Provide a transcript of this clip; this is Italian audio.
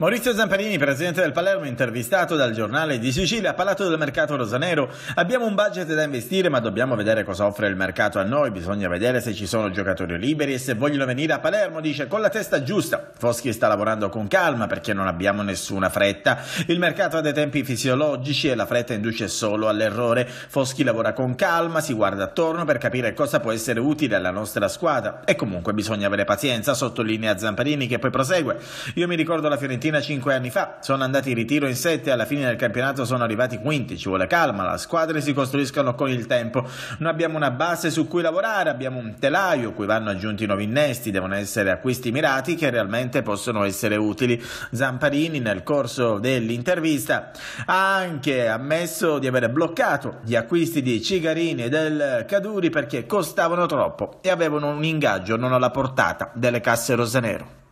Maurizio Zamparini, presidente del Palermo, intervistato dal giornale di Sicilia, ha parlato del mercato rosanero. Abbiamo un budget da investire, ma dobbiamo vedere cosa offre il mercato a noi. Bisogna vedere se ci sono giocatori liberi e se vogliono venire a Palermo, dice, con la testa giusta. Foschi sta lavorando con calma perché non abbiamo nessuna fretta. Il mercato ha dei tempi fisiologici e la fretta induce solo all'errore. Foschi lavora con calma, si guarda attorno per capire cosa può essere utile alla nostra squadra. E comunque bisogna avere pazienza, sottolinea Zamparini che poi prosegue. Io mi ricordo la Fiorentina Fiorentina 5 anni fa. Sono andati in ritiro in 7, alla fine del campionato sono arrivati quinti, ci vuole calma, la squadra si costruiscono con il tempo. Noi abbiamo una base su cui lavorare, abbiamo un telaio cui vanno aggiunti nuovi innesti, devono essere acquisti mirati che realmente possono essere utili. Zamparini nel corso dell'intervista ha anche ammesso di aver bloccato gli acquisti di Cigarini e del Caduri perché costavano troppo e avevano un ingaggio non alla portata delle casse rosanero.